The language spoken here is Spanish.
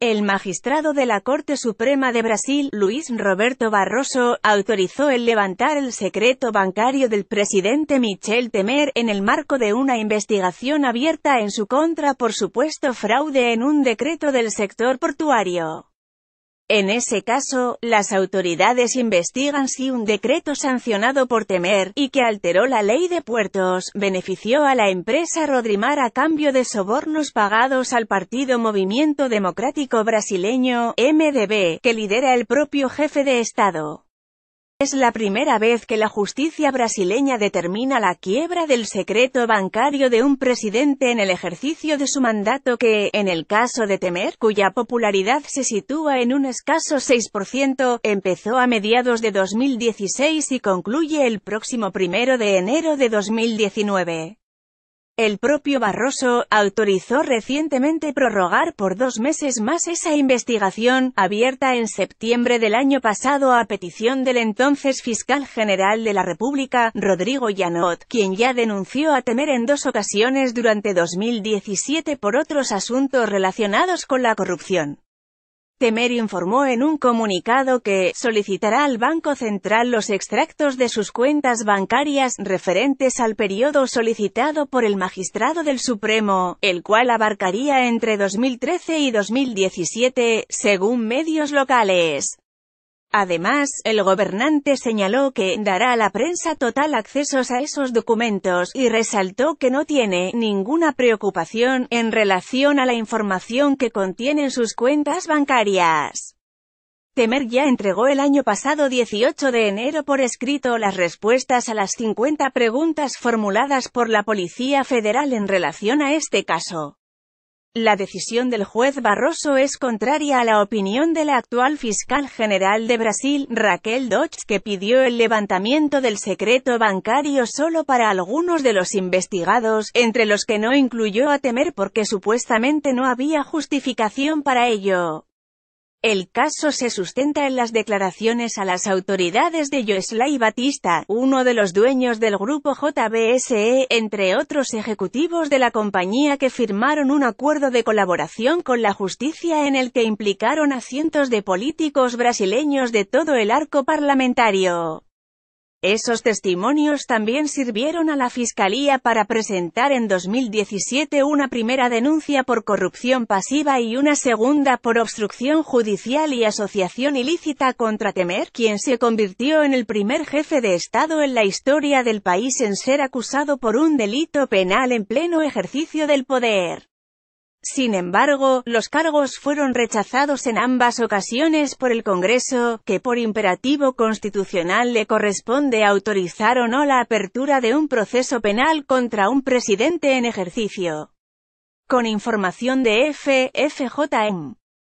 El magistrado de la Corte Suprema de Brasil, Luis Roberto Barroso, autorizó el levantar el secreto bancario del presidente Michel Temer en el marco de una investigación abierta en su contra por supuesto fraude en un decreto del sector portuario. En ese caso, las autoridades investigan si un decreto sancionado por Temer, y que alteró la ley de puertos, benefició a la empresa Rodrimar a cambio de sobornos pagados al partido Movimiento Democrático Brasileño, MDB, que lidera el propio jefe de Estado. Es la primera vez que la justicia brasileña determina la quiebra del secreto bancario de un presidente en el ejercicio de su mandato que, en el caso de Temer, cuya popularidad se sitúa en un escaso 6%, empezó a mediados de 2016 y concluye el próximo primero de enero de 2019. El propio Barroso autorizó recientemente prorrogar por dos meses más esa investigación, abierta en septiembre del año pasado a petición del entonces fiscal general de la República, Rodrigo Llanot, quien ya denunció a Temer en dos ocasiones durante 2017 por otros asuntos relacionados con la corrupción. Temer informó en un comunicado que solicitará al Banco Central los extractos de sus cuentas bancarias referentes al periodo solicitado por el magistrado del Supremo, el cual abarcaría entre 2013 y 2017, según medios locales. Además, el gobernante señaló que dará a la prensa total accesos a esos documentos, y resaltó que no tiene ninguna preocupación en relación a la información que contienen sus cuentas bancarias. Temer ya entregó el año pasado 18 de enero por escrito las respuestas a las 50 preguntas formuladas por la Policía Federal en relación a este caso. La decisión del juez Barroso es contraria a la opinión de la actual fiscal general de Brasil, Raquel Dodge, que pidió el levantamiento del secreto bancario solo para algunos de los investigados, entre los que no incluyó a Temer porque supuestamente no había justificación para ello. El caso se sustenta en las declaraciones a las autoridades de Joesley Batista, uno de los dueños del grupo JBSE, entre otros ejecutivos de la compañía que firmaron un acuerdo de colaboración con la justicia en el que implicaron a cientos de políticos brasileños de todo el arco parlamentario. Esos testimonios también sirvieron a la Fiscalía para presentar en 2017 una primera denuncia por corrupción pasiva y una segunda por obstrucción judicial y asociación ilícita contra Temer, quien se convirtió en el primer jefe de Estado en la historia del país en ser acusado por un delito penal en pleno ejercicio del poder. Sin embargo, los cargos fueron rechazados en ambas ocasiones por el Congreso, que por imperativo constitucional le corresponde autorizar o no la apertura de un proceso penal contra un presidente en ejercicio. Con información de FFJM.